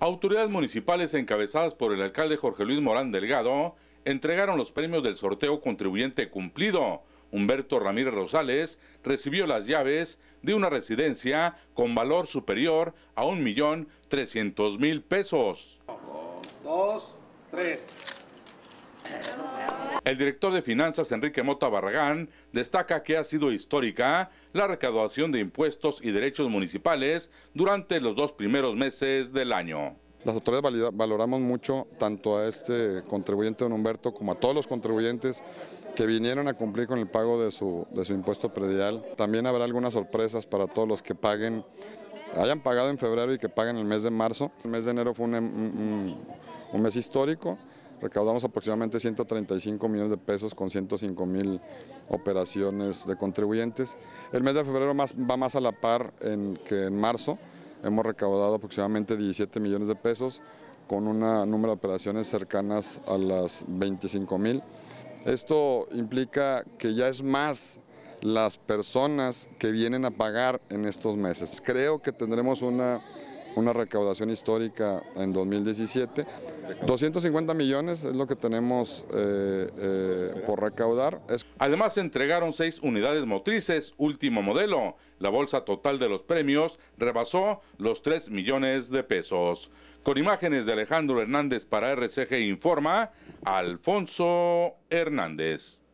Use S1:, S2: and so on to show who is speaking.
S1: Autoridades municipales encabezadas por el alcalde Jorge Luis Morán Delgado entregaron los premios del sorteo contribuyente cumplido. Humberto Ramírez Rosales recibió las llaves de una residencia con valor superior a 1.300.000 pesos. Dos, tres. El director de finanzas, Enrique Mota Barragán, destaca que ha sido histórica la recaudación de impuestos y derechos municipales durante los dos primeros meses del año.
S2: Las autoridades valoramos mucho tanto a este contribuyente don Humberto como a todos los contribuyentes que vinieron a cumplir con el pago de su, impuesto predial. También habrá algunas sorpresas para todos los que paguen, hayan pagado en febrero y que paguen el mes de marzo. El mes de enero fue un em, mes histórico recaudamos aproximadamente 135 millones de pesos con 105 mil operaciones de contribuyentes. El mes de febrero va más a la par en, que en marzo, hemos recaudado aproximadamente 17 millones de pesos con un número de operaciones cercanas a las 25 mil. Esto implica que ya es más las personas que vienen a pagar en estos meses. Creo que tendremos una una recaudación histórica en 2017. 250 millones es lo que tenemos eh,
S1: eh, por recaudar. Además se entregaron seis unidades motrices, último modelo. La bolsa total de los premios rebasó los 3 millones de pesos. Con imágenes de Alejandro Hernández para RCG Informa, Alfonso Hernández.